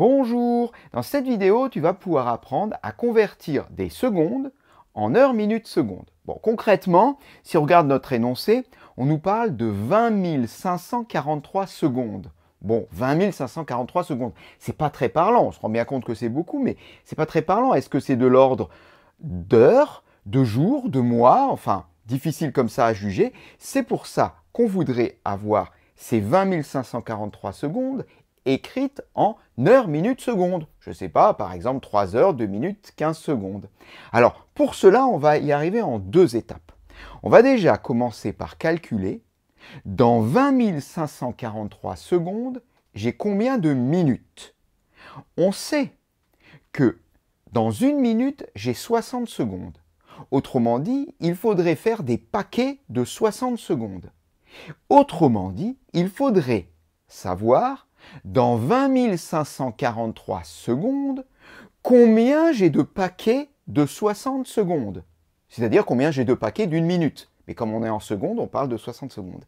Bonjour Dans cette vidéo, tu vas pouvoir apprendre à convertir des secondes en heures, minutes, secondes. Bon, concrètement, si on regarde notre énoncé, on nous parle de 20 543 secondes. Bon, 20 543 secondes, c'est pas très parlant, on se rend bien compte que c'est beaucoup, mais c'est pas très parlant. Est-ce que c'est de l'ordre d'heures, de jours, de mois Enfin, difficile comme ça à juger. C'est pour ça qu'on voudrait avoir ces 20 543 secondes écrite en heures, minutes, secondes. Je ne sais pas, par exemple 3 heures, 2 minutes, 15 secondes. Alors, pour cela, on va y arriver en deux étapes. On va déjà commencer par calculer, dans 20 543 secondes, j'ai combien de minutes On sait que dans une minute, j'ai 60 secondes. Autrement dit, il faudrait faire des paquets de 60 secondes. Autrement dit, il faudrait savoir dans 20 543 secondes, combien j'ai de paquets de 60 secondes C'est-à-dire combien j'ai de paquets d'une minute. Mais comme on est en secondes, on parle de 60 secondes.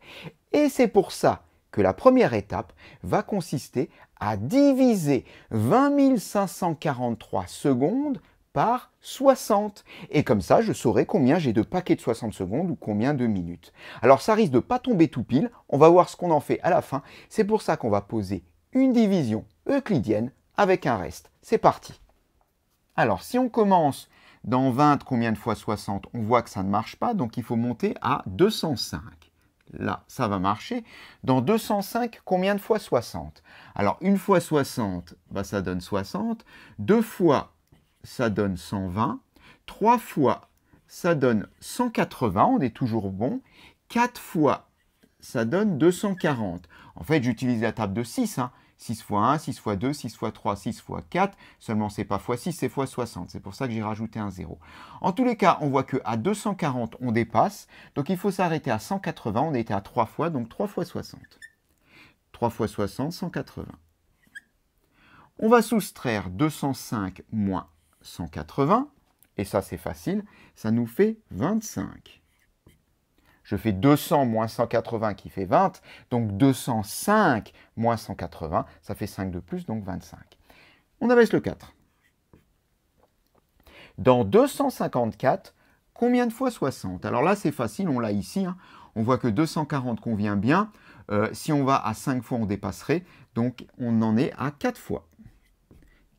Et c'est pour ça que la première étape va consister à diviser 20 543 secondes par 60. Et comme ça, je saurai combien j'ai de paquets de 60 secondes ou combien de minutes. Alors ça risque de pas tomber tout pile, on va voir ce qu'on en fait à la fin. C'est pour ça qu'on va poser une division euclidienne avec un reste. C'est parti. Alors si on commence dans 20, combien de fois 60 On voit que ça ne marche pas, donc il faut monter à 205. Là, ça va marcher. Dans 205, combien de fois 60 Alors, une fois 60, bah, ça donne 60. Deux fois ça donne 120. 3 fois, ça donne 180, on est toujours bon. 4 fois, ça donne 240. En fait, j'utilise la table de 6. 6 x 1, 6 x 2, 6 x 3, 6 fois 4. Seulement, c'est pas fois 6, c'est x 60. C'est pour ça que j'ai rajouté un 0. En tous les cas, on voit qu'à 240, on dépasse. Donc, il faut s'arrêter à 180. On était à 3 fois, donc 3 fois 60. 3 fois 60, 180. On va soustraire 205 moins 180, et ça c'est facile, ça nous fait 25. Je fais 200 moins 180 qui fait 20, donc 205 moins 180, ça fait 5 de plus, donc 25. On abaisse le 4. Dans 254, combien de fois 60 Alors là c'est facile, on l'a ici, hein. on voit que 240 convient bien, euh, si on va à 5 fois on dépasserait, donc on en est à 4 fois.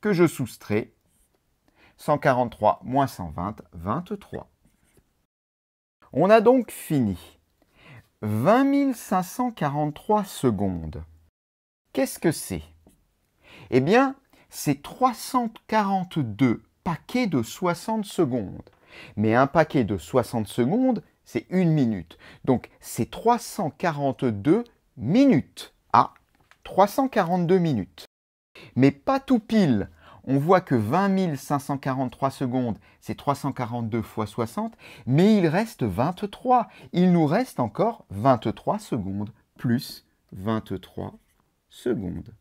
que je soustrais 143 moins 120, 23. On a donc fini. 20 543 secondes. Qu'est-ce que c'est Eh bien, c'est 342 paquets de 60 secondes. Mais un paquet de 60 secondes, c'est une minute. Donc, c'est 342 minutes. Ah, 342 minutes mais pas tout pile. On voit que 20 543 secondes, c'est 342 fois 60, mais il reste 23. Il nous reste encore 23 secondes, plus 23 secondes.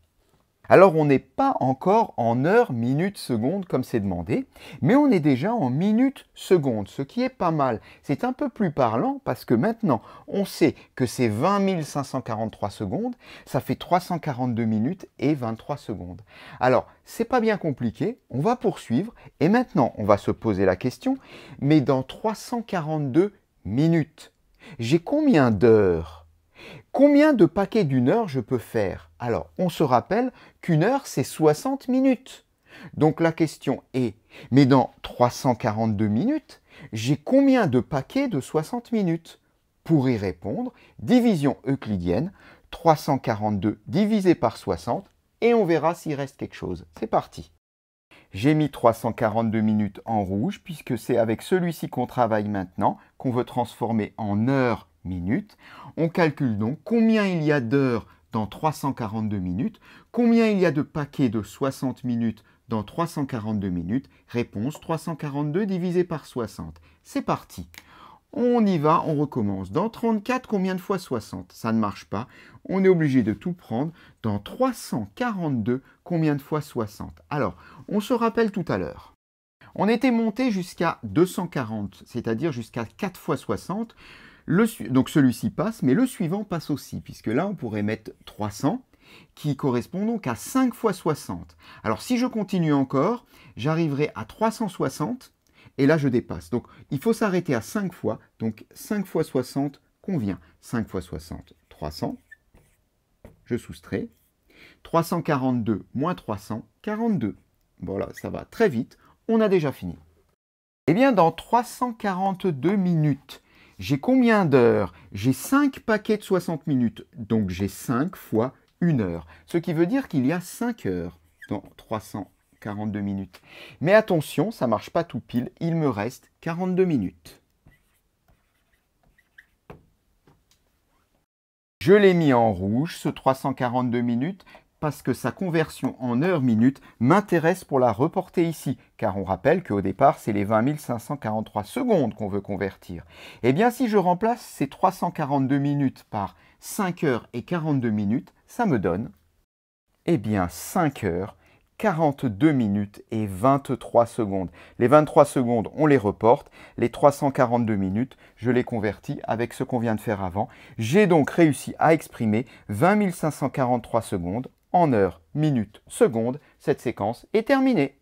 Alors on n'est pas encore en heures, minutes, secondes comme c'est demandé, mais on est déjà en minutes, secondes, ce qui est pas mal. C'est un peu plus parlant parce que maintenant on sait que c'est 20 543 secondes, ça fait 342 minutes et 23 secondes. Alors c'est pas bien compliqué, on va poursuivre et maintenant on va se poser la question, mais dans 342 minutes, j'ai combien d'heures Combien de paquets d'une heure je peux faire Alors, on se rappelle qu'une heure, c'est 60 minutes. Donc la question est, mais dans 342 minutes, j'ai combien de paquets de 60 minutes Pour y répondre, division euclidienne, 342 divisé par 60, et on verra s'il reste quelque chose. C'est parti. J'ai mis 342 minutes en rouge, puisque c'est avec celui-ci qu'on travaille maintenant, qu'on veut transformer en heures minutes. On calcule donc combien il y a d'heures dans 342 minutes, combien il y a de paquets de 60 minutes dans 342 minutes. Réponse 342 divisé par 60. C'est parti. On y va, on recommence. Dans 34, combien de fois 60 Ça ne marche pas. On est obligé de tout prendre. Dans 342, combien de fois 60 Alors, on se rappelle tout à l'heure. On était monté jusqu'à 240, c'est-à-dire jusqu'à 4 fois 60 donc celui-ci passe, mais le suivant passe aussi, puisque là, on pourrait mettre 300, qui correspond donc à 5 fois 60. Alors si je continue encore, j'arriverai à 360, et là, je dépasse. Donc il faut s'arrêter à 5 fois, donc 5 fois 60 convient. 5 fois 60, 300. Je soustrais. 342 moins 342. Voilà, ça va très vite. On a déjà fini. Eh bien, dans 342 minutes, j'ai combien d'heures J'ai 5 paquets de 60 minutes, donc j'ai 5 fois 1 heure, ce qui veut dire qu'il y a 5 heures dans 342 minutes. Mais attention, ça ne marche pas tout pile, il me reste 42 minutes. Je l'ai mis en rouge, ce 342 minutes, parce que sa conversion en heures minutes m'intéresse pour la reporter ici, car on rappelle qu'au départ, c'est les 20 543 secondes qu'on veut convertir. Eh bien, si je remplace ces 342 minutes par 5 heures et 42 minutes, ça me donne, eh bien, 5 heures 42 minutes et 23 secondes. Les 23 secondes, on les reporte. Les 342 minutes, je les convertis avec ce qu'on vient de faire avant. J'ai donc réussi à exprimer 20 543 secondes en heures, minutes, secondes, cette séquence est terminée.